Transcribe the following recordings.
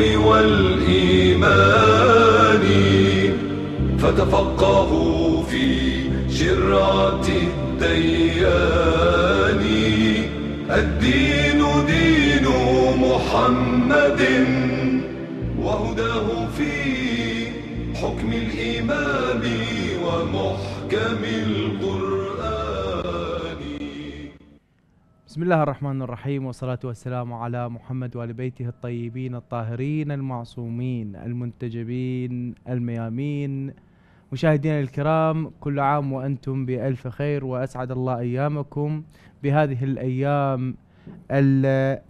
الحق والإيمان فتفقهوا في شرعة الديان الدين دين محمد وهداه في حكم الإمام ومحكم بسم الله الرحمن الرحيم والصلاة والسلام على محمد وآل بيته الطيبين الطاهرين المعصومين المنتجبين الميامين مشاهدينا الكرام كل عام وأنتم بألف خير وأسعد الله أيامكم بهذه الأيام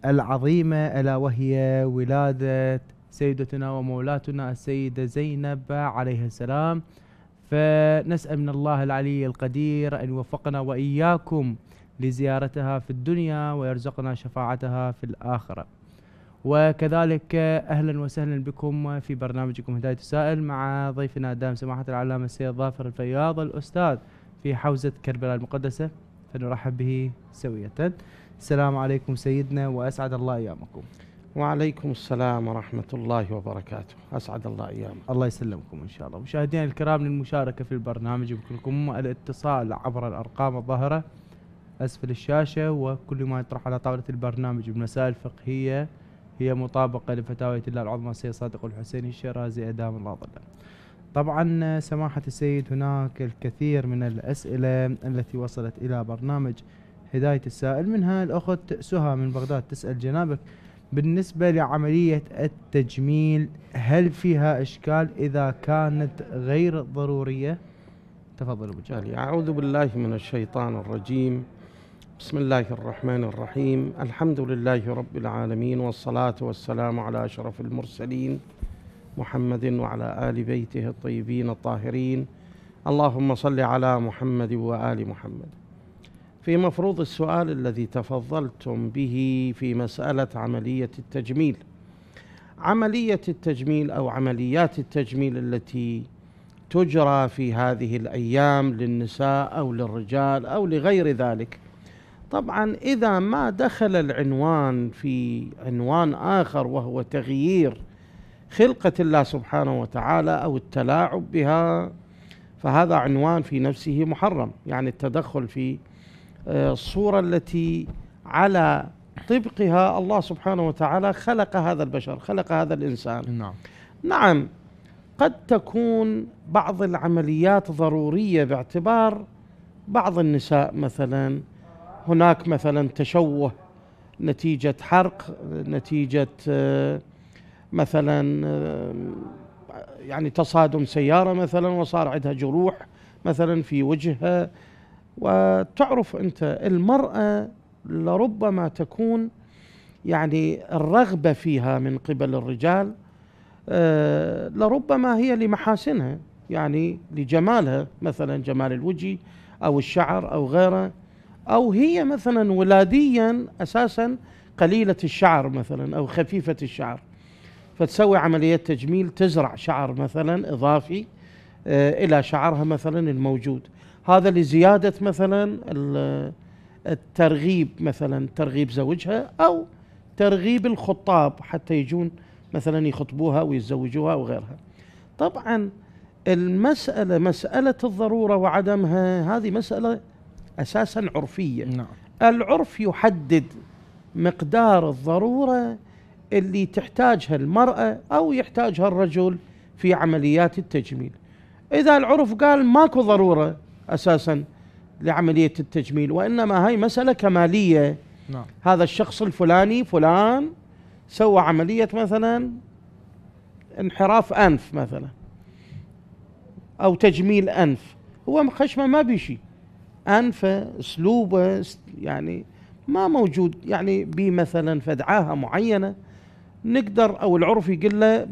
العظيمة ألا وهي ولادة سيدتنا ومولاتنا السيدة زينب عليها السلام فنسأل من الله العلي القدير أن يوفقنا وإياكم لزيارتها في الدنيا ويرزقنا شفاعتها في الآخرة وكذلك أهلا وسهلا بكم في برنامجكم هداية السائل مع ضيفنا دام سماحة العلامة السيد ظافر الفياض الأستاذ في حوزة كربلاء المقدسة فنرحب به سوية السلام عليكم سيدنا وأسعد الله أيامكم وعليكم السلام ورحمة الله وبركاته أسعد الله أيامكم الله يسلمكم إن شاء الله مشاهدينا الكرام للمشاركة في البرنامج يمكنكم الاتصال عبر الأرقام الظاهرة أسفل الشاشة وكل ما يطرح على طاولة البرنامج من مسائل فقهية هي مطابقة لفتاوى الله العظمى السيد صادق الحسين الشيرازي أدام الله ظله طبعا سماحة السيد هناك الكثير من الأسئلة التي وصلت إلى برنامج هداية السائل منها الأخت سهى من بغداد تسأل جنابك بالنسبة لعملية التجميل هل فيها إشكال إذا كانت غير ضرورية؟ تفضل أبو يعني أعوذ بالله من الشيطان الرجيم بسم الله الرحمن الرحيم الحمد لله رب العالمين والصلاة والسلام على أشرف المرسلين محمد وعلى آل بيته الطيبين الطاهرين اللهم صل على محمد وآل محمد في مفروض السؤال الذي تفضلتم به في مسألة عملية التجميل عملية التجميل أو عمليات التجميل التي تجرى في هذه الأيام للنساء أو للرجال أو لغير ذلك طبعا اذا ما دخل العنوان في عنوان اخر وهو تغيير خلقه الله سبحانه وتعالى او التلاعب بها فهذا عنوان في نفسه محرم يعني التدخل في آه، الصوره التي على طبقها الله سبحانه وتعالى خلق هذا البشر خلق هذا الانسان نعم نعم قد تكون بعض العمليات ضروريه باعتبار بعض النساء مثلا هناك مثلا تشوه نتيجة حرق نتيجة مثلا يعني تصادم سيارة مثلا وصار عندها جروح مثلا في وجهها وتعرف أنت المرأة لربما تكون يعني الرغبة فيها من قبل الرجال آه، لربما هي لمحاسنها يعني لجمالها مثلا جمال الوجه أو الشعر أو غيره أو هي مثلا ولاديا أساسا قليلة الشعر مثلا أو خفيفة الشعر فتسوي عملية تجميل تزرع شعر مثلا إضافي آه، إلى شعرها مثلا الموجود هذا لزيادة مثلا الترغيب مثلا ترغيب زوجها أو ترغيب الخطاب حتى يجون مثلا يخطبوها ويتزوجوها وغيرها طبعا المسألة مسألة الضرورة وعدمها هذه مسألة اساسا عرفيه نعم. العرف يحدد مقدار الضروره اللي تحتاجها المراه او يحتاجها الرجل في عمليات التجميل اذا العرف قال ماكو ضروره اساسا لعمليه التجميل وانما هاي مساله كماليه نعم. هذا الشخص الفلاني فلان سوى عمليه مثلا انحراف انف مثلا او تجميل انف هو خشمه ما بيشي أنفه أسلوبه يعني ما موجود يعني بي مثلا فدعاها معينة نقدر أو العرف يقول له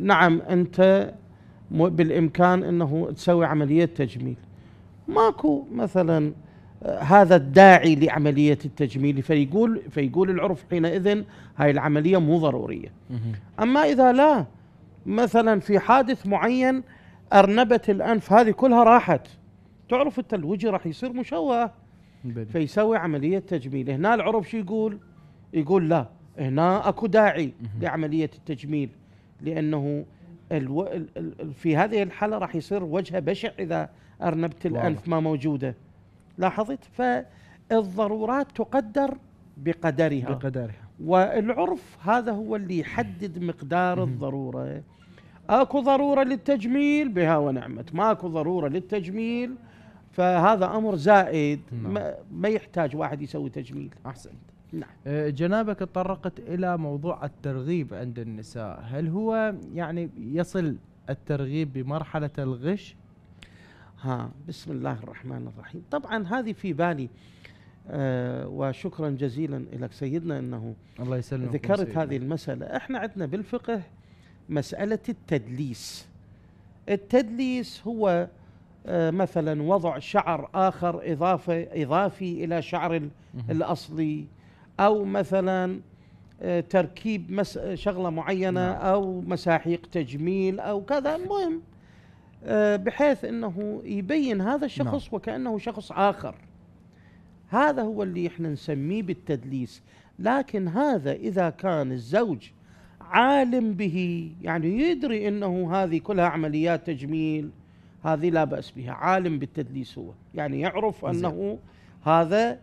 نعم أنت بالإمكان أنه تسوي عملية تجميل ماكو مثلا هذا الداعي لعملية التجميل فيقول فيقول العرف حينئذ هاي العملية مو ضرورية أما إذا لا مثلا في حادث معين أرنبة الأنف هذه كلها راحت تعرف انت الوجه راح يصير مشوه فيسوي عمليه تجميل هنا العرب شو يقول يقول لا هنا اكو داعي لعمليه التجميل لانه الو... في هذه الحاله راح يصير وجهه بشع اذا ارنبت الانف ما موجوده لاحظت فالضرورات تقدر بقدرها بقدرها والعرف هذا هو اللي يحدد مقدار الضروره اكو ضروره للتجميل بها ونعمت ماكو ضروره للتجميل فهذا امر زائد نعم. ما, يحتاج واحد يسوي تجميل احسنت نعم أه، جنابك تطرقت الى موضوع الترغيب عند النساء هل هو يعني يصل الترغيب بمرحله الغش ها بسم الله الرحمن الرحيم طبعا هذه في بالي آه وشكرا جزيلا لك سيدنا انه الله يسلمك ذكرت سيدنا. هذه المساله احنا عندنا بالفقه مساله التدليس التدليس هو آه، مثلا وضع شعر آخر إضافة إضافي إلى شعر الأصلي أو مثلا آه، تركيب مس شغلة معينة نعم. أو مساحيق تجميل أو كذا المهم آه، بحيث أنه يبين هذا الشخص نعم. وكأنه شخص آخر هذا هو اللي احنا نسميه بالتدليس لكن هذا إذا كان الزوج عالم به يعني يدري أنه هذه كلها عمليات تجميل هذه لا بأس بها عالم بالتدليس هو يعني يعرف أنه هذا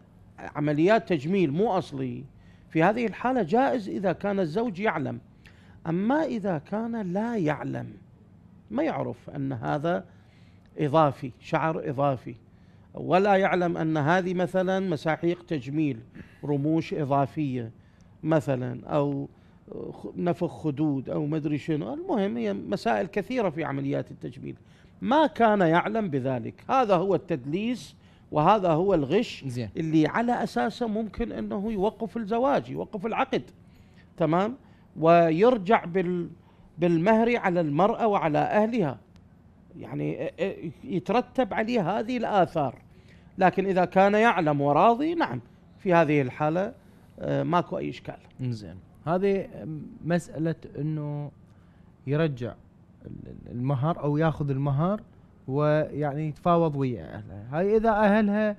عمليات تجميل مو أصلي في هذه الحالة جائز إذا كان الزوج يعلم أما إذا كان لا يعلم ما يعرف أن هذا إضافي شعر إضافي ولا يعلم أن هذه مثلا مساحيق تجميل رموش إضافية مثلا أو نفخ خدود أو مدري شنو المهم هي مسائل كثيرة في عمليات التجميل ما كان يعلم بذلك هذا هو التدليس وهذا هو الغش زين. اللي على اساسه ممكن انه يوقف الزواج يوقف العقد تمام ويرجع بال بالمهر على المراه وعلى اهلها يعني يترتب عليه هذه الاثار لكن اذا كان يعلم وراضي نعم في هذه الحاله آه، ماكو اي اشكال زين هذه مساله انه يرجع المهر او ياخذ المهر ويعني يتفاوض ويا اهلها هاي اذا اهلها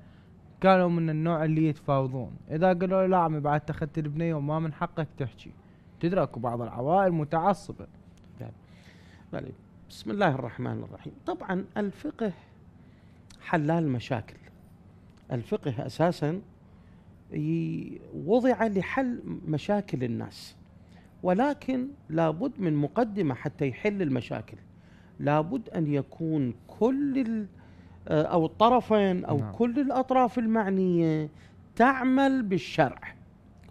كانوا من النوع اللي يتفاوضون اذا قالوا لا عمي بعد اخذت البنيه وما من حقك تحكي تدرك بعض العوائل متعصبه يعني بسم الله الرحمن الرحيم طبعا الفقه حلال مشاكل الفقه اساسا وضع لحل مشاكل الناس ولكن لابد من مقدمة حتى يحل المشاكل لابد أن يكون كل آه، أو الطرفين أو نعم. كل الأطراف المعنية تعمل بالشرع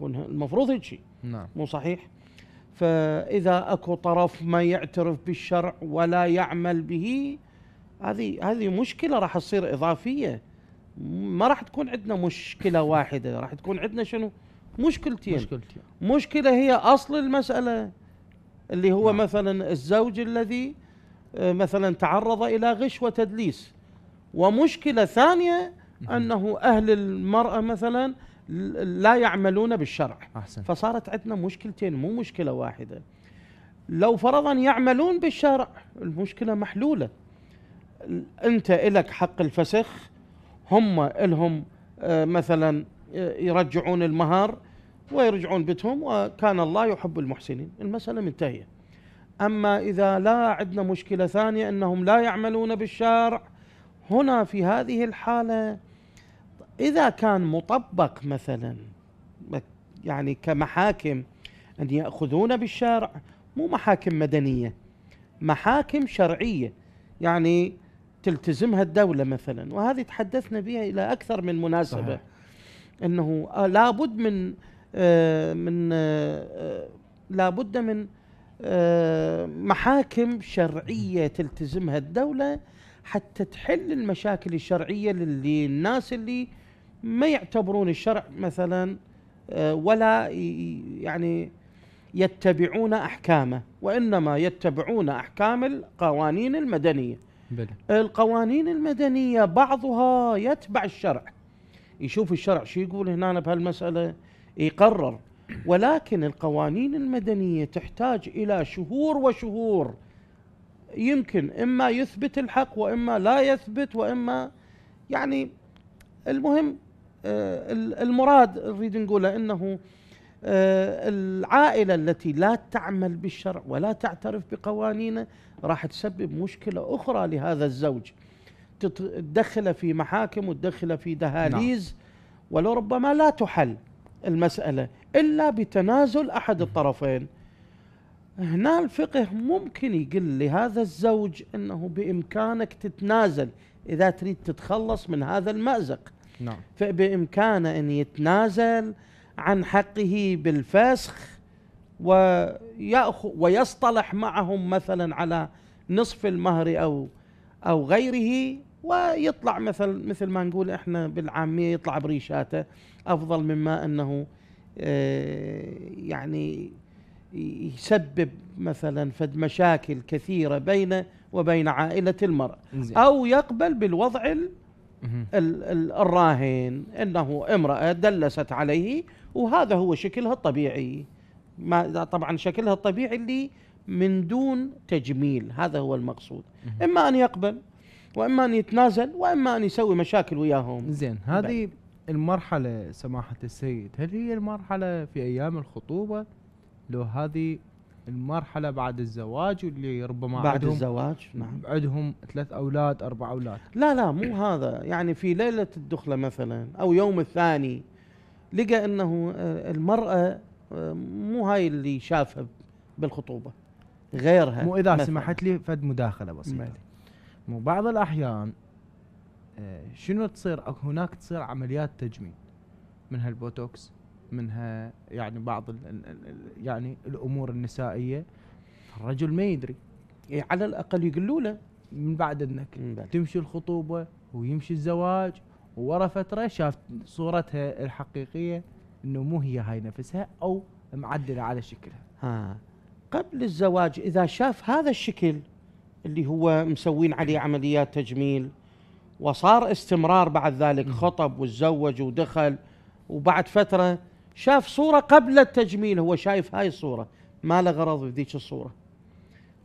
المفروض هيك شيء نعم مو صحيح؟ فإذا أكو طرف ما يعترف بالشرع ولا يعمل به هذه هذه مشكلة راح تصير إضافية ما راح تكون عندنا مشكلة واحدة راح تكون عندنا شنو؟ مشكلتين مشكلتين مشكلة هي أصل المسألة اللي هو نعم. مثلا الزوج الذي آه، مثلا تعرض إلى غش وتدليس ومشكلة ثانية أنه أهل المرأة مثلا لا يعملون بالشرع أحسن. فصارت عندنا مشكلتين مو مشكلة واحدة لو فرضا يعملون بالشرع المشكلة محلولة أنت إلك حق الفسخ هم لهم آه، مثلا آه، يرجعون المهر ويرجعون بيتهم وكان الله يحب المحسنين المسألة منتهية أما إذا لا عندنا مشكلة ثانية أنهم لا يعملون بالشارع هنا في هذه الحالة إذا كان مطبق مثلا يعني كمحاكم أن يأخذون بالشارع مو محاكم مدنية محاكم شرعية يعني تلتزمها الدولة مثلا وهذه تحدثنا بها إلى أكثر من مناسبة صحيح. أنه لابد من آه، من آه، آه، لابد من محاكم شرعية تلتزمها الدولة حتى تحل المشاكل الشرعية للناس اللي ما يعتبرون الشرع مثلا ولا يعني يتبعون أحكامه وإنما يتبعون أحكام القوانين المدنية بلى. القوانين المدنية بعضها يتبع الشرع يشوف الشرع شو يقول هنا بهالمسألة يقرر ولكن القوانين المدنيه تحتاج الى شهور وشهور يمكن اما يثبت الحق واما لا يثبت واما يعني المهم آه، المراد نريد نقوله انه آه، العائله التي لا تعمل بالشرع ولا تعترف بقوانينه راح تسبب مشكله اخرى لهذا الزوج تدخله في محاكم وتدخله في دهاليز نعم. ولربما لا تحل المسألة إلا بتنازل أحد الطرفين هنا الفقه ممكن يقول لهذا الزوج أنه بإمكانك تتنازل إذا تريد تتخلص من هذا المأزق نعم فبإمكانه أن يتنازل عن حقه بالفسخ ويأخذ ويصطلح معهم مثلا على نصف المهر أو أو غيره ويطلع مثل مثل ما نقول احنا بالعاميه يطلع بريشاته افضل مما انه آه، يعني يسبب مثلا فد مشاكل كثيره بينه وبين عائله المرأة او يقبل بالوضع الراهن انه امراه دلست عليه وهذا هو شكلها الطبيعي ما طبعا شكلها الطبيعي اللي من دون تجميل هذا هو المقصود اما ان يقبل واما ان يتنازل واما ان يسوي مشاكل وياهم زين هذه المرحله سماحه السيد هل هي المرحله في ايام الخطوبه لو هذه المرحلة بعد الزواج واللي ربما بعد الزواج نعم عندهم ثلاث أولاد أربع أولاد لا لا مو هذا يعني في ليلة الدخلة مثلا أو يوم الثاني لقى أنه آه، المرأة آه، مو هاي اللي شافها بالخطوبة غيرها مو إذا مثلاً. سمحت لي فد مداخلة بسيطة نعم. وبعض الاحيان آه، شنو تصير هناك تصير عمليات تجميل منها البوتوكس منها يعني بعض الـ يعني الامور النسائيه الرجل ما يدري إيه على الاقل يقولوا له من بعد انك تمشي الخطوبه ويمشي الزواج وورا فتره شاف صورتها الحقيقيه انه مو هي هاي نفسها او معدله على شكلها. ها قبل الزواج اذا شاف هذا الشكل اللي هو مسوين عليه عمليات تجميل وصار استمرار بعد ذلك خطب وتزوج ودخل وبعد فتره شاف صوره قبل التجميل هو شايف هاي الصوره ما له غرض في ذيك الصوره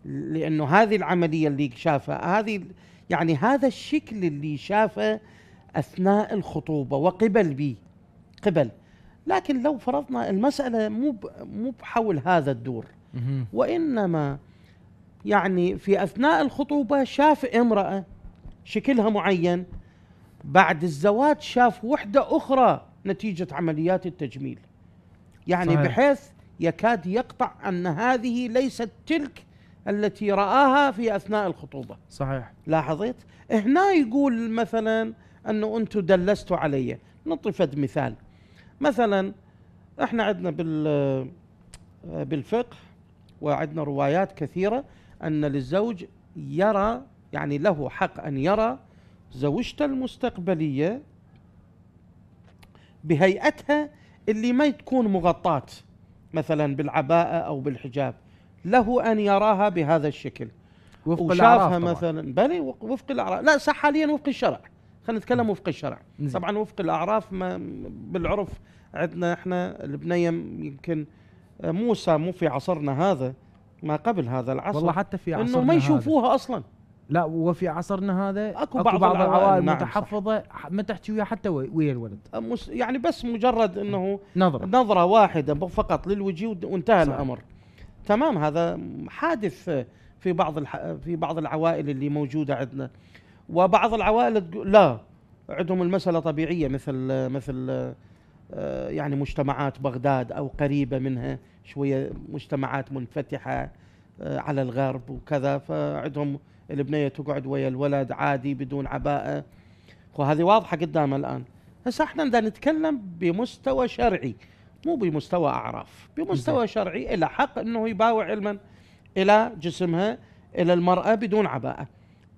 لانه هذه العمليه اللي شافها هذه يعني هذا الشكل اللي شافه اثناء الخطوبه وقبل به قبل لكن لو فرضنا المساله مو مو بحول هذا الدور وانما يعني في اثناء الخطوبه شاف امراه شكلها معين بعد الزواج شاف وحده اخرى نتيجه عمليات التجميل يعني صحيح. بحيث يكاد يقطع ان هذه ليست تلك التي راها في اثناء الخطوبه صحيح لاحظت هنا يقول مثلا انه انتم دلستوا علي نطفد مثال مثلا احنا عندنا بال بالفقه وعندنا روايات كثيره أن للزوج يرى يعني له حق أن يرى زوجته المستقبلية بهيئتها اللي ما تكون مغطاة مثلا بالعباءة أو بالحجاب له أن يراها بهذا الشكل وفق وشافها مثلا بل وفق الأعراف لا صح حاليا وفق الشرع خلينا نتكلم وفق الشرع نعم. طبعا وفق الأعراف ما بالعرف عندنا احنا البنية يمكن آه، موسى مو في عصرنا هذا ما قبل هذا العصر والله حتى في عصرنا انه ما يشوفوها هذا. اصلا لا وفي عصرنا هذا اكو بعض, أكو بعض العوائل نعم متحفظه ما تحكي ويا حتى ويا الولد يعني بس مجرد انه نظره نظره واحده فقط للوجه وانتهى صح. الامر تمام هذا حادث في بعض الح... في بعض العوائل اللي موجوده عندنا وبعض العوائل لا عندهم المساله طبيعيه مثل مثل آه، يعني مجتمعات بغداد او قريبه منها شويه مجتمعات منفتحه آه، على الغرب وكذا فعندهم البنيه تقعد ويا الولد عادي بدون عباءه وهذه واضحه قدامنا الان هسه احنا بدنا نتكلم بمستوى شرعي مو بمستوى اعراف بمستوى شرعي الى حق انه يباوع علما الى جسمها الى المراه بدون عباءه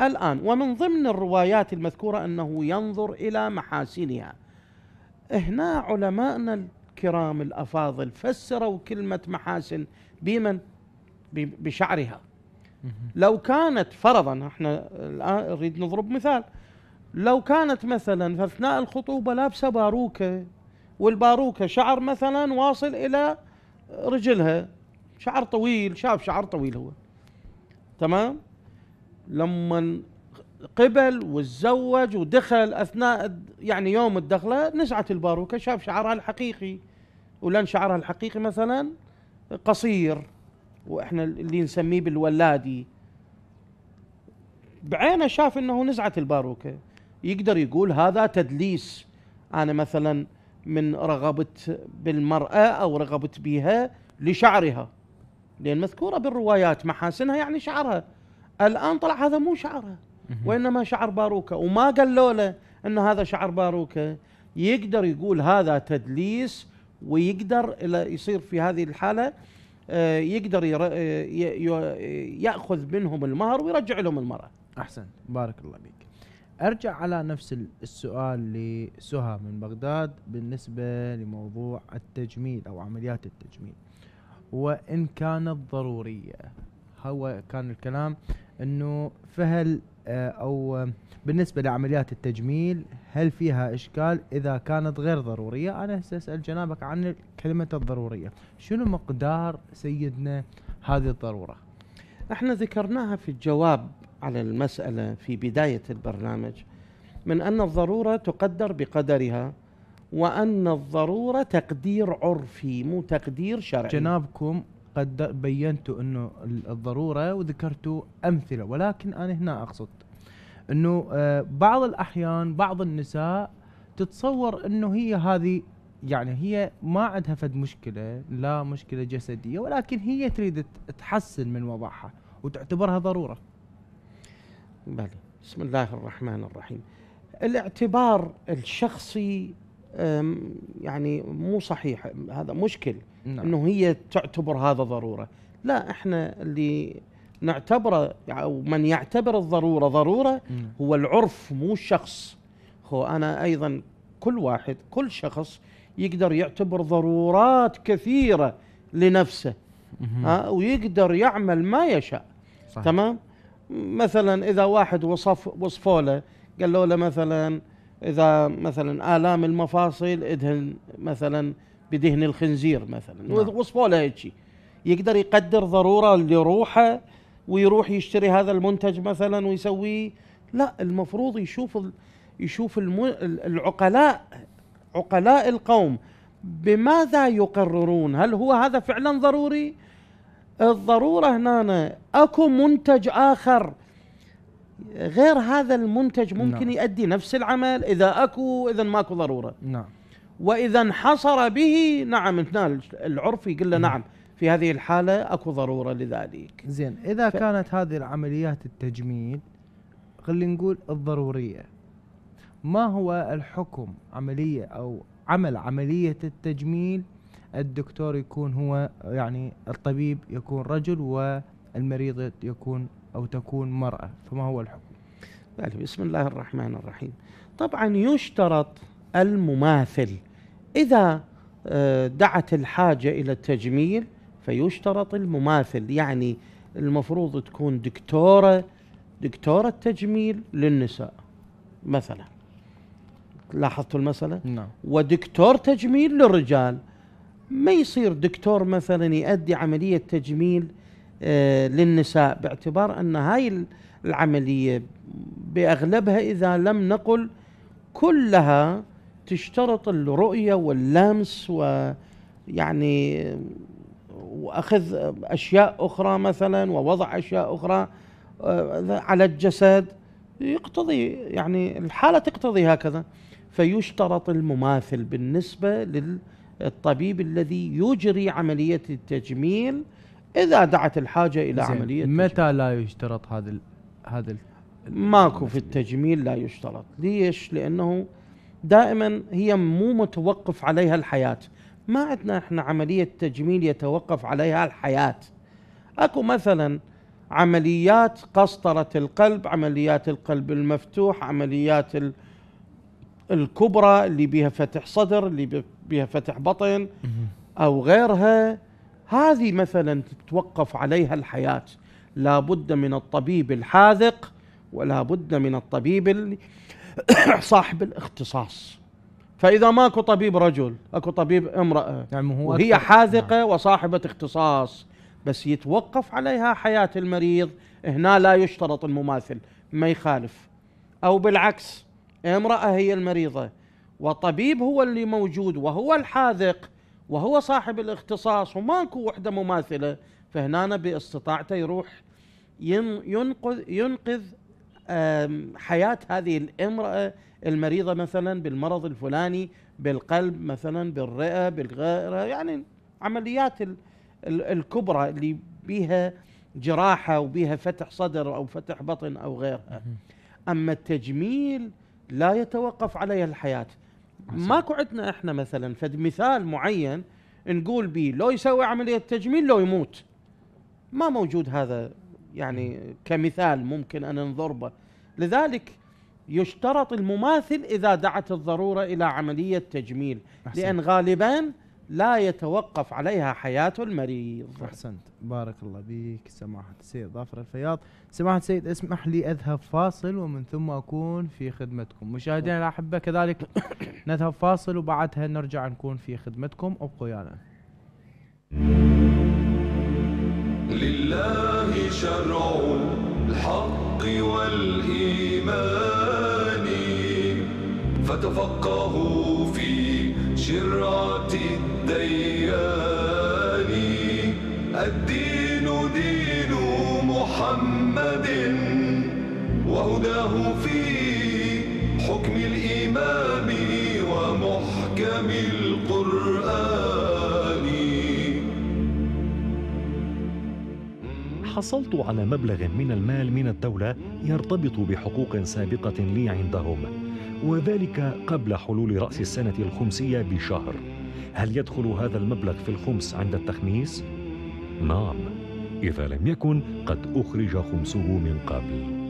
الان ومن ضمن الروايات المذكوره انه ينظر الى محاسنها هنا علماءنا الكرام الافاضل فسروا كلمه محاسن بمن؟ بشعرها لو كانت فرضا احنا الان نريد نضرب مثال لو كانت مثلا في اثناء الخطوبه لابسه باروكه والباروكه شعر مثلا واصل الى رجلها شعر طويل شاف شعر طويل هو تمام لما قبل وتزوج ودخل اثناء يعني يوم الدخله نزعت الباروكه شاف شعرها الحقيقي ولان شعرها الحقيقي مثلا قصير واحنا اللي نسميه بالولادي بعينه شاف انه نزعت الباروكه يقدر يقول هذا تدليس انا مثلا من رغبت بالمراه او رغبت بها لشعرها لان مذكوره بالروايات محاسنها يعني شعرها الان طلع هذا مو شعرها وانما شعر باروكه وما قالوا له ان هذا شعر باروكه يقدر يقول هذا تدليس ويقدر يصير في هذه الحاله آه، يقدر آه، ياخذ منهم المهر ويرجع لهم المراه. احسن بارك الله فيك. ارجع على نفس السؤال لسهى من بغداد بالنسبه لموضوع التجميل او عمليات التجميل. وان كانت ضروريه هو كان الكلام انه فهل آه، او بالنسبه لعمليات التجميل هل فيها اشكال اذا كانت غير ضروريه انا هسه اسال جنابك عن كلمه الضروريه شنو مقدار سيدنا هذه الضروره احنا ذكرناها في الجواب على المساله في بدايه البرنامج من ان الضروره تقدر بقدرها وان الضروره تقدير عرفي مو تقدير شرعي جنابكم قد بينت انه الضروره وذكرت امثله ولكن انا هنا اقصد انه آه، بعض الاحيان بعض النساء تتصور انه هي هذه يعني هي ما عندها فد مشكله لا مشكله جسديه ولكن هي تريد تحسن من وضعها وتعتبرها ضروره. بلى بسم الله الرحمن الرحيم. الاعتبار الشخصي يعني مو صحيح هذا مشكل نعم. انه هي تعتبر هذا ضروره لا احنا اللي نعتبره او من يعتبر الضروره ضروره هو العرف مو الشخص هو انا ايضا كل واحد كل شخص يقدر يعتبر ضرورات كثيره لنفسه ها ويقدر يعمل ما يشاء صحيح. تمام مثلا اذا واحد وصف وصفوا له قالوا له مثلا اذا مثلا الام المفاصل ادهن مثلا بدهن الخنزير مثلا نعم. وصفوا له هيك يقدر يقدر ضروره لروحه ويروح يشتري هذا المنتج مثلا ويسويه لا المفروض يشوف يشوف العقلاء عقلاء القوم بماذا يقررون هل هو هذا فعلا ضروري الضرورة هنا أكو منتج آخر غير هذا المنتج ممكن نعم. يؤدي نفس العمل إذا أكو إذا ماكو ضرورة نعم واذا انحصر به نعم العرف يقول له نعم في هذه الحاله اكو ضروره لذلك زين اذا ف... كانت هذه العمليات التجميل خلينا نقول الضروريه ما هو الحكم عمليه او عمل عمليه التجميل الدكتور يكون هو يعني الطبيب يكون رجل والمريض يكون او تكون مراه فما هو الحكم؟ بسم الله الرحمن الرحيم طبعا يشترط المماثل اذا آه، دعت الحاجه الى التجميل فيشترط المماثل يعني المفروض تكون دكتوره دكتوره تجميل للنساء مثلا لاحظتوا المساله نعم ودكتور تجميل للرجال ما يصير دكتور مثلا يؤدي عمليه تجميل آه، للنساء باعتبار ان هاي العمليه باغلبها اذا لم نقل كلها تشترط الرؤية واللمس ويعني وأخذ أشياء أخرى مثلا ووضع أشياء أخرى آه، على الجسد يقتضي يعني الحالة تقتضي هكذا فيشترط المماثل بالنسبة للطبيب الذي يجري عملية التجميل إذا دعت الحاجة إلى عملية متى التجميل. لا يشترط هذا هذا ماكو في التجميل لا يشترط ليش لأنه دائما هي مو متوقف عليها الحياه ما عندنا احنا عمليه تجميل يتوقف عليها الحياه اكو مثلا عمليات قسطره القلب عمليات القلب المفتوح عمليات الكبرى اللي بها فتح صدر اللي بها فتح بطن او غيرها هذه مثلا تتوقف عليها الحياه لابد من الطبيب الحاذق ولا بد من الطبيب اللي صاحب الاختصاص فاذا ماكو طبيب رجل اكو طبيب امراه نعم هو وهي حاذقه نعم. وصاحبه اختصاص بس يتوقف عليها حياه المريض هنا لا يشترط المماثل ما يخالف او بالعكس امراه هي المريضه وطبيب هو اللي موجود وهو الحاذق وهو صاحب الاختصاص وماكو وحده مماثله فهنا باستطاعته يروح ينقذ ينقذ حياه هذه الامراه المريضه مثلا بالمرض الفلاني بالقلب مثلا بالرئه بالغيره يعني عمليات الكبرى اللي بيها جراحه وبيها فتح صدر او فتح بطن او غيرها اما التجميل لا يتوقف عليها الحياه ماكو عندنا احنا مثلا فد مثال معين نقول به لو يسوي عمليه تجميل لو يموت ما موجود هذا يعني كمثال ممكن أن نضربه لذلك يشترط المماثل إذا دعت الضرورة إلى عملية تجميل أحسن. لأن غالبا لا يتوقف عليها حياة المريض أحسنت بارك الله بك سماحة السيد ظافر الفياض سماحة السيد اسمح لي أذهب فاصل ومن ثم أكون في خدمتكم مشاهدينا الأحبة كذلك نذهب فاصل وبعدها نرجع نكون في خدمتكم ابقوا ويانا لله شرع الحق والإيمان فتفقهوا في شرعة الديان الدين دين محمد وهداه فيه حصلت على مبلغ من المال من الدولة يرتبط بحقوق سابقة لي عندهم وذلك قبل حلول رأس السنة الخمسية بشهر هل يدخل هذا المبلغ في الخمس عند التخميس؟ نعم إذا لم يكن قد أخرج خمسه من قبل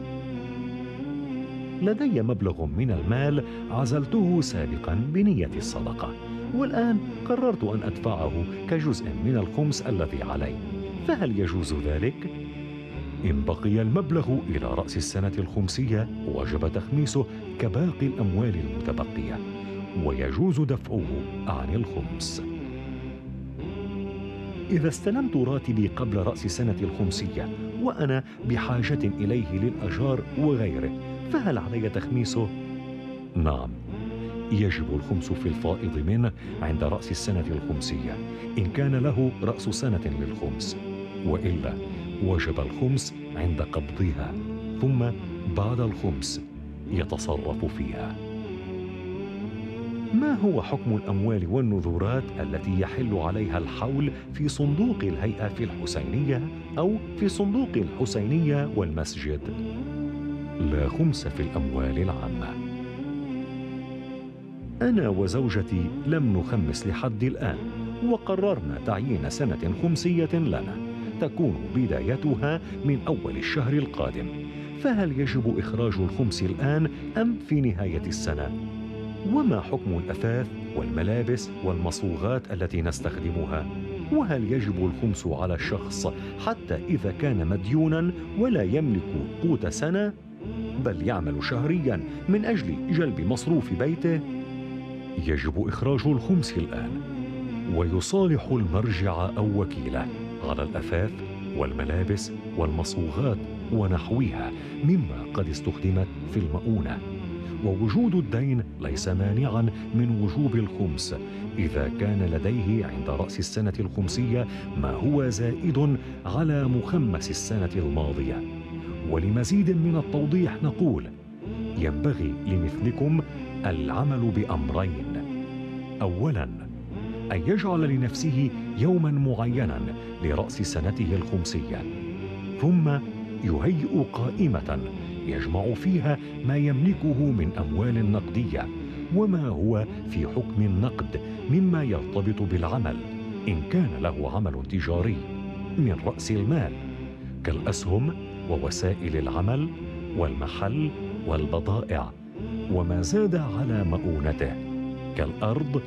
لدي مبلغ من المال عزلته سابقا بنية الصدقة والآن قررت أن أدفعه كجزء من الخمس الذي علي فهل يجوز ذلك؟ إن بقي المبلغ إلى رأس السنة الخمسية وجب تخميسه كباقي الأموال المتبقية ويجوز دفعه عن الخمس إذا استلمت راتبي قبل رأس سنة الخمسية وأنا بحاجة إليه للأجار وغيره فهل علي تخميسه؟ نعم يجب الخمس في الفائض منه عند رأس السنة الخمسية إن كان له رأس سنة للخمس وإلا وجب الخمس عند قبضها ثم بعد الخمس يتصرف فيها ما هو حكم الأموال والنذورات التي يحل عليها الحول في صندوق الهيئة في الحسينية أو في صندوق الحسينية والمسجد؟ لا خمس في الأموال العامة أنا وزوجتي لم نخمس لحد الآن وقررنا تعيين سنة خمسية لنا تكون بدايتها من أول الشهر القادم فهل يجب إخراج الخمس الآن أم في نهاية السنة؟ وما حكم الأثاث والملابس والمصوغات التي نستخدمها؟ وهل يجب الخمس على الشخص حتى إذا كان مديونا ولا يملك قوت سنة؟ بل يعمل شهريا من أجل جلب مصروف بيته يجب إخراج الخمس الآن ويصالح المرجع أو وكيله على الأثاث والملابس والمصوغات ونحوها مما قد استخدمت في المؤونة ووجود الدين ليس مانعا من وجوب الخمس إذا كان لديه عند رأس السنة الخمسية ما هو زائد على مخمس السنة الماضية ولمزيد من التوضيح نقول ينبغي لمثلكم العمل بامرين اولا ان يجعل لنفسه يوما معينا لراس سنته الخمسيه ثم يهيئ قائمه يجمع فيها ما يملكه من اموال نقديه وما هو في حكم النقد مما يرتبط بالعمل ان كان له عمل تجاري من راس المال كالاسهم ووسائل العمل والمحل والبضائع وما زاد على مؤونته كالارض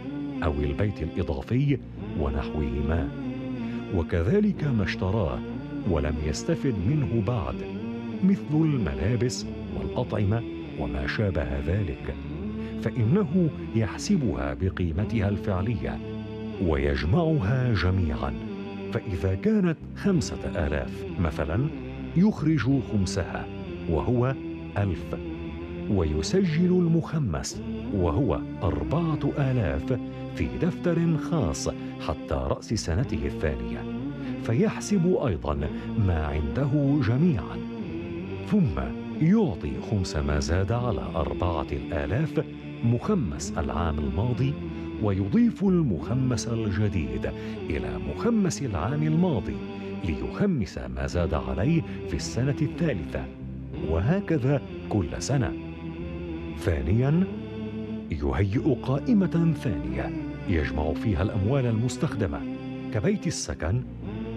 او البيت الاضافي ونحوهما وكذلك ما اشتراه ولم يستفد منه بعد مثل الملابس والاطعمه وما شابه ذلك فانه يحسبها بقيمتها الفعليه ويجمعها جميعا فاذا كانت خمسه الاف مثلا يخرج خمسها وهو الف ويسجل المخمس وهو أربعة آلاف في دفتر خاص حتى رأس سنته الثانية فيحسب أيضا ما عنده جميعا ثم يعطي خمس ما زاد على أربعة الآلاف مخمس العام الماضي ويضيف المخمس الجديد إلى مخمس العام الماضي ليخمس ما زاد عليه في السنة الثالثة وهكذا كل سنة ثانيا يهيئ قائمة ثانية يجمع فيها الأموال المستخدمة كبيت السكن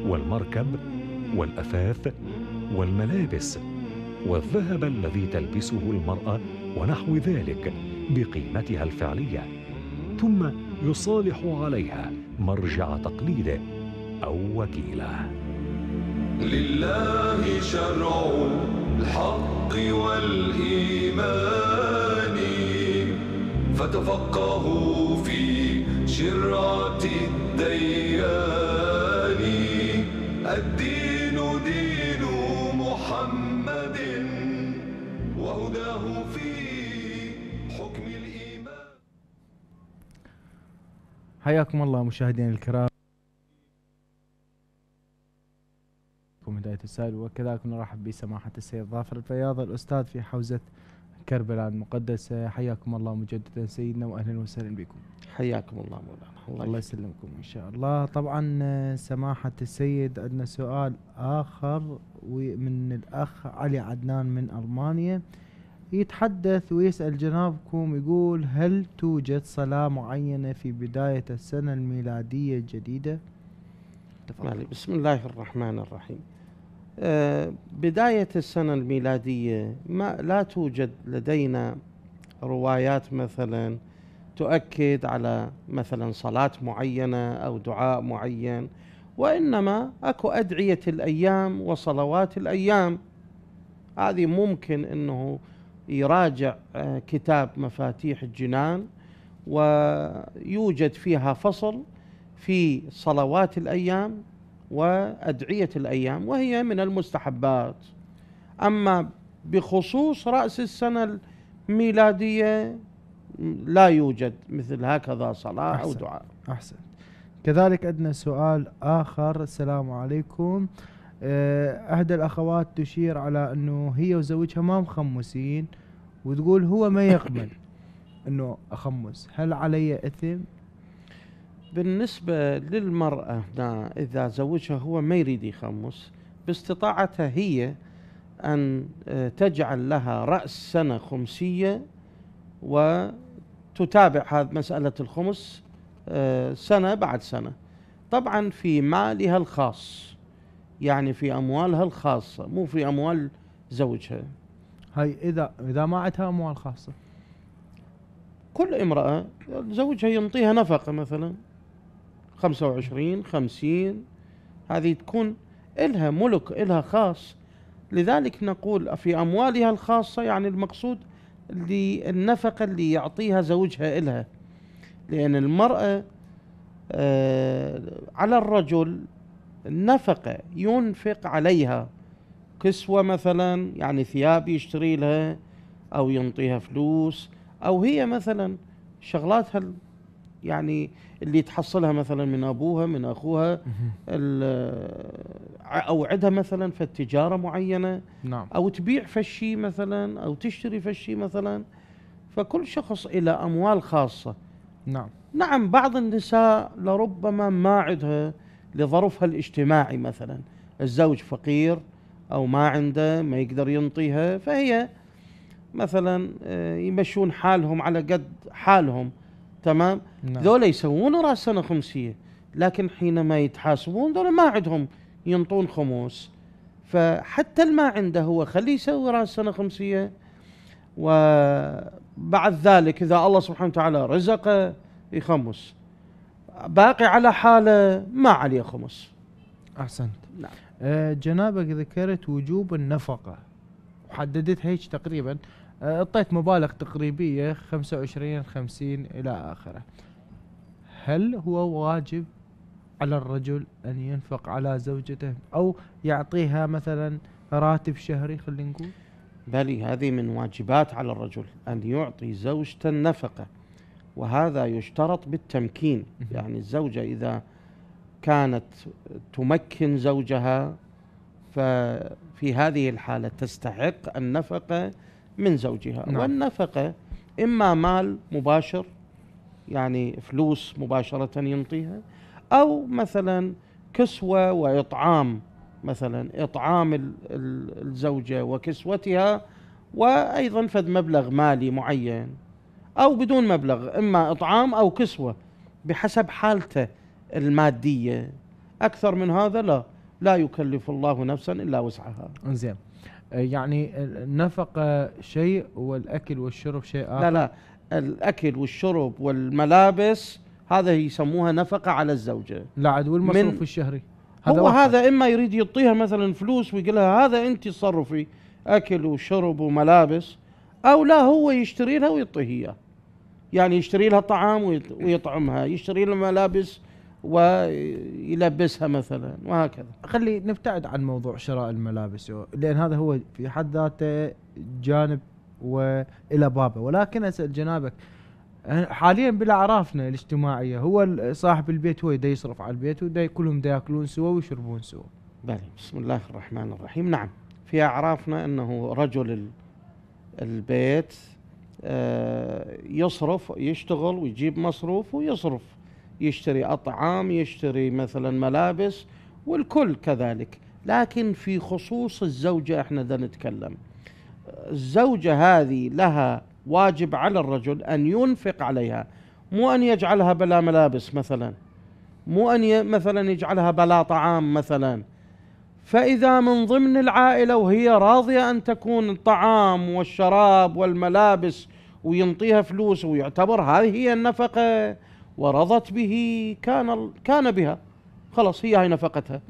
والمركب والأثاث والملابس والذهب الذي تلبسه المرأة ونحو ذلك بقيمتها الفعلية ثم يصالح عليها مرجع تقليده أو وكيله لله شرع الحق والإيمان فتفقهوا في شرعة الديان الدين دين محمد وهداه في حكم الإيمان حياكم الله مشاهدينا الكرام السائل وكذلك نرحب بسماحة السيد ظافر الفياض الأستاذ في حوزة كربلاء المقدسة حياكم الله مجددا سيدنا وأهلا وسهلا بكم حياكم الله مولانا الله, الله يسلمكم إن شاء الله طبعا سماحة السيد عندنا سؤال آخر من الأخ علي عدنان من ألمانيا يتحدث ويسأل جنابكم يقول هل توجد صلاة معينة في بداية السنة الميلادية الجديدة؟ تفضل. يعني بسم الله الرحمن الرحيم آه، بداية السنة الميلادية ما لا توجد لدينا روايات مثلا تؤكد على مثلا صلاة معينة أو دعاء معين وإنما أكو أدعية الأيام وصلوات الأيام هذه ممكن أنه يراجع آه، كتاب مفاتيح الجنان ويوجد فيها فصل في صلوات الأيام وأدعية الأيام وهي من المستحبات أما بخصوص رأس السنة الميلادية لا يوجد مثل هكذا صلاة أحسن أو دعاء أحسن كذلك عندنا سؤال آخر السلام عليكم آه، احدى الاخوات تشير على انه هي وزوجها ما مخمسين وتقول هو ما يقبل انه اخمس هل علي اثم بالنسبة للمرأة إذا زوجها هو ما يريد يخمس باستطاعتها هي أن آه، تجعل لها رأس سنة خمسية وتتابع هذه مسألة الخمس آه، سنة بعد سنة طبعا في مالها الخاص يعني في أموالها الخاصة مو في أموال زوجها هاي إذا إذا ما عندها أموال خاصة كل امرأة زوجها ينطيها نفقة مثلا 25 50 هذه تكون إلها ملك إلها خاص لذلك نقول في أموالها الخاصة يعني المقصود للنفقة اللي يعطيها زوجها إلها لأن المرأة آه، على الرجل نفقة ينفق عليها كسوة مثلا يعني ثياب يشتري لها أو ينطيها فلوس أو هي مثلا شغلاتها يعني اللي تحصلها مثلا من ابوها من اخوها اوعدها مثلا في التجاره معينه نعم. او تبيع فشي مثلا او تشتري فشي مثلا فكل شخص الى اموال خاصه نعم نعم بعض النساء لربما ما عندها لظرفها الاجتماعي مثلا الزوج فقير او ما عنده ما يقدر ينطيها فهي مثلا آه، يمشون حالهم على قد حالهم تمام نعم. ذولا يسوون راس سنه خمسيه لكن حينما يتحاسبون ذولا ما عندهم ينطون خموس فحتى ما عنده هو خليه يسوي راس سنه خمسيه وبعد ذلك اذا الله سبحانه وتعالى رزقه يخمس باقي على حاله ما عليه خمس احسنت نعم أه، جنابك ذكرت وجوب النفقه وحددت هيك تقريبا اعطيت مبالغ تقريبية 25 50 الى اخره هل هو واجب على الرجل ان ينفق على زوجته او يعطيها مثلا راتب شهري خلينا نقول بل هذه من واجبات على الرجل ان يعطي زوجته النفقه وهذا يشترط بالتمكين يعني الزوجه اذا كانت تمكن زوجها ففي هذه الحاله تستحق النفقه من زوجها نعم. والنفقة إما مال مباشر يعني فلوس مباشرة ينطيها أو مثلا كسوة وإطعام مثلا إطعام الزوجة وكسوتها وأيضا فد مبلغ مالي معين أو بدون مبلغ إما إطعام أو كسوة بحسب حالته المادية أكثر من هذا لا لا يكلف الله نفسا إلا وسعها زين يعني النفقة شيء والأكل والشرب شيء آخر لا لا الأكل والشرب والملابس هذا يسموها نفقة على الزوجة لا عاد والمصروف الشهري هذا هو واحد. هذا إما يريد يعطيها مثلا فلوس ويقول لها هذا أنت تصرفي أكل وشرب وملابس أو لا هو يشتري لها ويعطيها إياه يعني يشتري لها طعام ويطعمها يشتري لها ملابس ويلبسها مثلا وهكذا خلي نبتعد عن موضوع شراء الملابس لان هذا هو في حد ذاته جانب والى بابه ولكن اسال جنابك حاليا بالاعرافنا الاجتماعيه هو صاحب البيت هو يدا يصرف على البيت ودا كلهم دا ياكلون سوا ويشربون سوا. بلى بسم الله الرحمن الرحيم نعم في اعرافنا انه رجل البيت آه، يصرف يشتغل ويجيب مصروف ويصرف يشتري أطعام يشتري مثلا ملابس والكل كذلك لكن في خصوص الزوجة احنا دا نتكلم الزوجة هذه لها واجب على الرجل أن ينفق عليها مو أن يجعلها بلا ملابس مثلا مو أن مثلا يجعلها بلا طعام مثلا فإذا من ضمن العائلة وهي راضية أن تكون الطعام والشراب والملابس وينطيها فلوس ويعتبر هذه هي النفقة ورضت به كان كان بها خلاص هي هاي نفقتها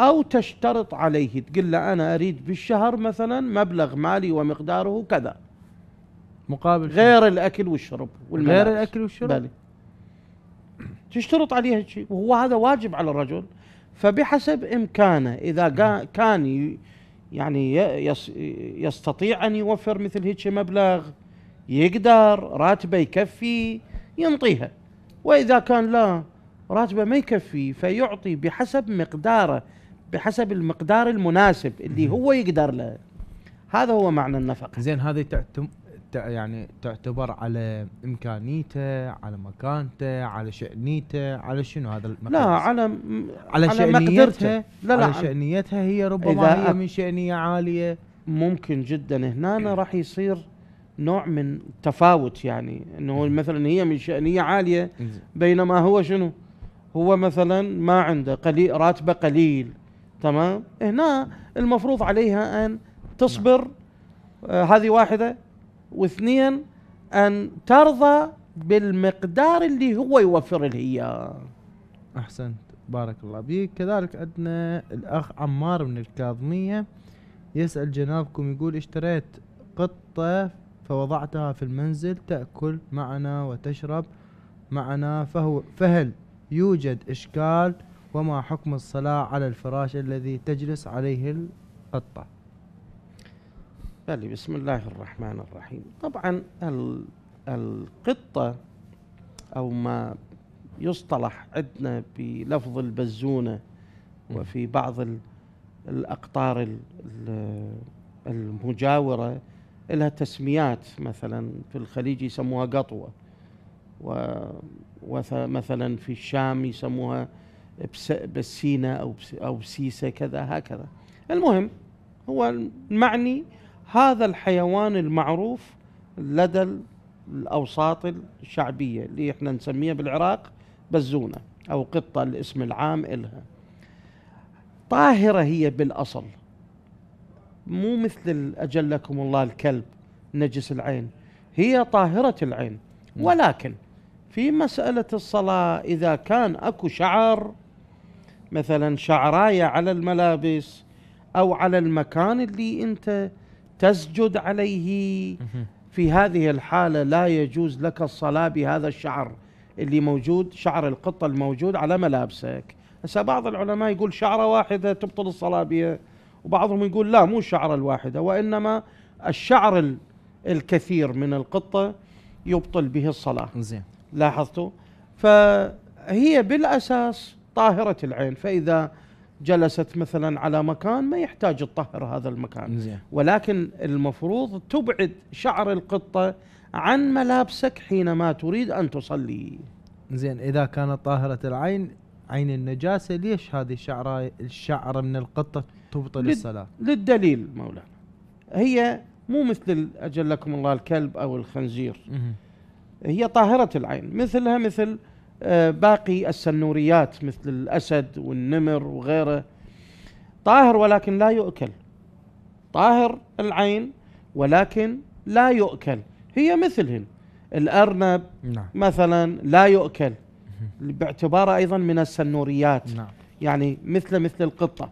او تشترط عليه تقول له انا اريد بالشهر مثلا مبلغ مالي ومقداره كذا مقابل غير الاكل والشرب والملابس غير الاكل والشرب بالي. تشترط عليه شيء وهو هذا واجب على الرجل فبحسب امكانه اذا كان يعني يستطيع ان يوفر مثل هيك مبلغ يقدر راتبه يكفي ينطيها واذا كان لا راتبه ما يكفي فيعطي بحسب مقداره بحسب المقدار المناسب اللي هو يقدر له هذا هو معنى النفقه زين هذه تعتم يعني تعتبر على امكانيته على مكانته على شأنيته على شنو هذا المقدار لا على م... على, على شأنيتها لا لا على شأنيتها هي ربما هي من شأنية عالية ممكن جدا هنا راح يصير نوع من تفاوت يعني انه مثلا هي من شأنية عالية بينما هو شنو؟ هو مثلا ما عنده قليل راتبه قليل تمام؟ هنا المفروض عليها ان تصبر نعم. آه هذه واحدة واثنين ان ترضى بالمقدار اللي هو يوفر لها اياه. احسنت بارك الله بيك كذلك عندنا الاخ عمار من الكاظميه يسال جنابكم يقول اشتريت قطه فوضعتها في المنزل تأكل معنا وتشرب معنا فهو فهل يوجد إشكال وما حكم الصلاة على الفراش الذي تجلس عليه القطة بسم الله الرحمن الرحيم طبعا القطة أو ما يصطلح عندنا بلفظ البزونة وفي بعض الأقطار المجاورة لها تسميات مثلا في الخليج يسموها قطوة ومثلا في الشام يسموها بسينة أو أو بسيسة كذا هكذا المهم هو المعني هذا الحيوان المعروف لدى الأوساط الشعبية اللي احنا نسميها بالعراق بزونة أو قطة الاسم العام إلها طاهرة هي بالأصل مو مثل اجلكم الله الكلب نجس العين هي طاهره العين ولكن في مساله الصلاه اذا كان اكو شعر مثلا شعرايه على الملابس او على المكان اللي انت تسجد عليه في هذه الحاله لا يجوز لك الصلاه بهذا الشعر اللي موجود شعر القطه الموجود على ملابسك هسه بعض العلماء يقول شعره واحده تبطل الصلاه بها وبعضهم يقول لا مو الشعرة الواحدة وإنما الشعر الكثير من القطة يبطل به الصلاة زين لاحظتوا فهي بالأساس طاهرة العين فإذا جلست مثلا على مكان ما يحتاج تطهر هذا المكان زين. ولكن المفروض تبعد شعر القطة عن ملابسك حينما تريد أن تصلي زين إذا كانت طاهرة العين عين النجاسة ليش هذه الشعرة الشعر من القطة تبطل الصلاة للدليل مولانا هي مو مثل أجلكم الله الكلب أو الخنزير هي طاهرة العين مثلها مثل آه، باقي السنوريات مثل الأسد والنمر وغيره طاهر ولكن لا يؤكل طاهر العين ولكن لا يؤكل هي مثلهن الأرنب نعم. مثلا لا يؤكل باعتباره أيضا من السنوريات نعم. يعني مثل مثل القطة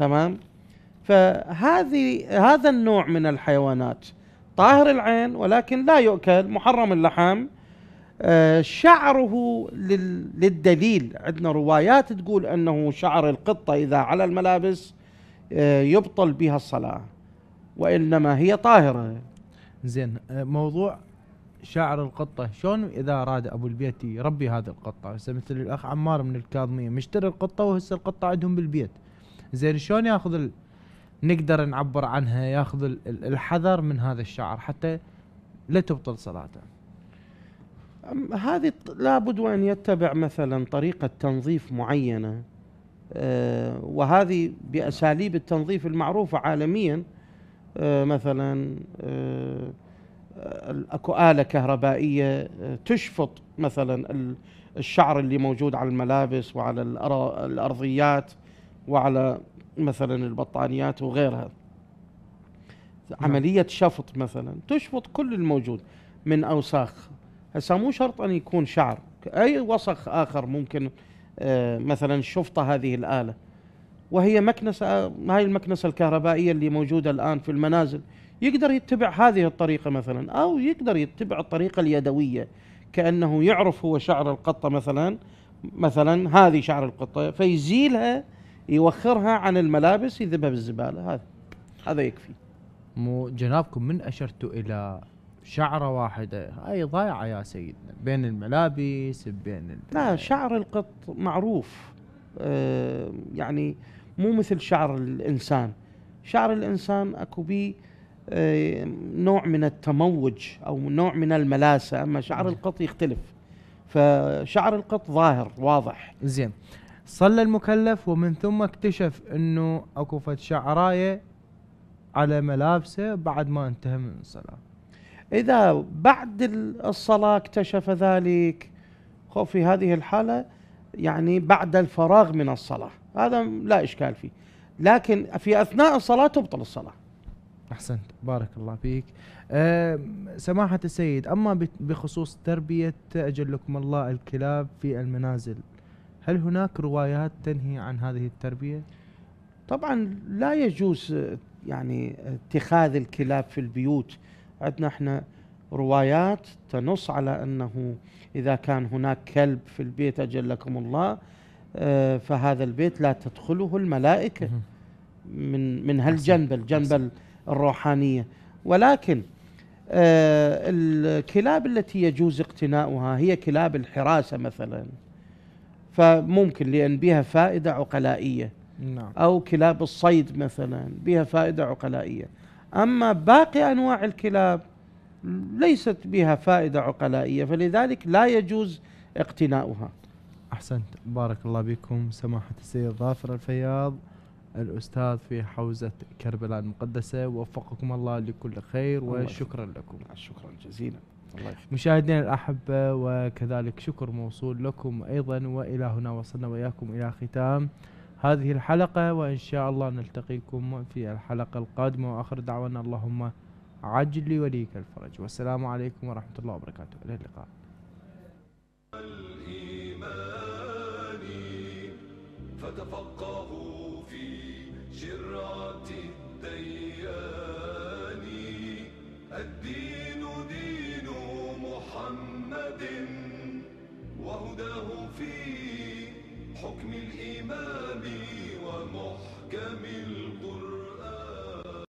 تمام فهذه هذا النوع من الحيوانات طاهر العين ولكن لا يؤكل محرم اللحم آه، شعره للدليل عندنا روايات تقول انه شعر القطه اذا على الملابس آه، يبطل بها الصلاه وانما هي طاهره زين آه، موضوع شعر القطة شلون إذا أراد أبو البيت يربي هذه القطة هسه مثل الأخ عمار من الكاظمية مشتري القطة وهسه القطة عندهم بالبيت زين شلون ياخذ ال... نقدر نعبر عنها ياخذ ال... الحذر من هذا الشعر حتى لا تبطل صلاته هذه لابد وان يتبع مثلا طريقه تنظيف معينه آه، وهذه باساليب التنظيف المعروفه عالميا آه، مثلا آه، اكو اله كهربائيه تشفط مثلا الشعر اللي موجود على الملابس وعلى الارضيات وعلى مثلا البطانيات وغيرها نعم. عملية شفط مثلا تشفط كل الموجود من أوساخ هسه مو شرط أن يكون شعر أي وسخ آخر ممكن آه، مثلا شفطة هذه الآلة وهي مكنسة هاي المكنسة الكهربائية اللي موجودة الآن في المنازل يقدر يتبع هذه الطريقة مثلا أو يقدر يتبع الطريقة اليدوية كأنه يعرف هو شعر القطة مثلا مثلا هذه شعر القطة فيزيلها يوخرها عن الملابس يذبها بالزباله هذا هذا يكفي مو جنابكم من اشرتوا الى شعره واحده هاي ضايعه يا سيدنا بين الملابس بين لا شعر القط معروف آه، يعني مو مثل شعر الانسان شعر الانسان اكو بي آه، نوع من التموج او نوع من الملاسه اما شعر نعم. القط يختلف فشعر القط ظاهر واضح زين صلى المكلف ومن ثم اكتشف انه اكو فد شعرايه على ملابسه بعد ما انتهى من الصلاه. اذا بعد الصلاه اكتشف ذلك في هذه الحاله يعني بعد الفراغ من الصلاه، هذا لا اشكال فيه. لكن في اثناء الصلاه تبطل الصلاه. احسنت بارك الله فيك. أه سماحة السيد أما بخصوص تربية أجلكم الله الكلاب في المنازل هل هناك روايات تنهي عن هذه التربية؟ طبعا لا يجوز يعني اتخاذ الكلاب في البيوت عندنا احنا روايات تنص على انه اذا كان هناك كلب في البيت اجلكم الله آه، فهذا البيت لا تدخله الملائكه من من هالجنب الجنب الروحانيه ولكن آه، الكلاب التي يجوز اقتناؤها هي كلاب الحراسه مثلا فممكن لأن بها فائدة عقلائية نعم. أو كلاب الصيد مثلا بها فائدة عقلائية أما باقي أنواع الكلاب ليست بها فائدة عقلائية فلذلك لا يجوز اقتناؤها أحسنت بارك الله بكم سماحة السيد ظافر الفياض الأستاذ في حوزة كربلاء المقدسة وفقكم الله لكل خير وشكرا لكم شكرا جزيلا مشاهدينا الأحبة وكذلك شكر موصول لكم أيضا وإلى هنا وصلنا وإياكم إلى ختام هذه الحلقة وإن شاء الله نلتقيكم في الحلقة القادمة وآخر دعوانا اللهم عجل لي وليك الفرج والسلام عليكم ورحمة الله وبركاته إلى اللقاء الإيمان فتفقهوا في شرعة الديان الدين محمد وهداه في حكم الإمام ومحكم القرآن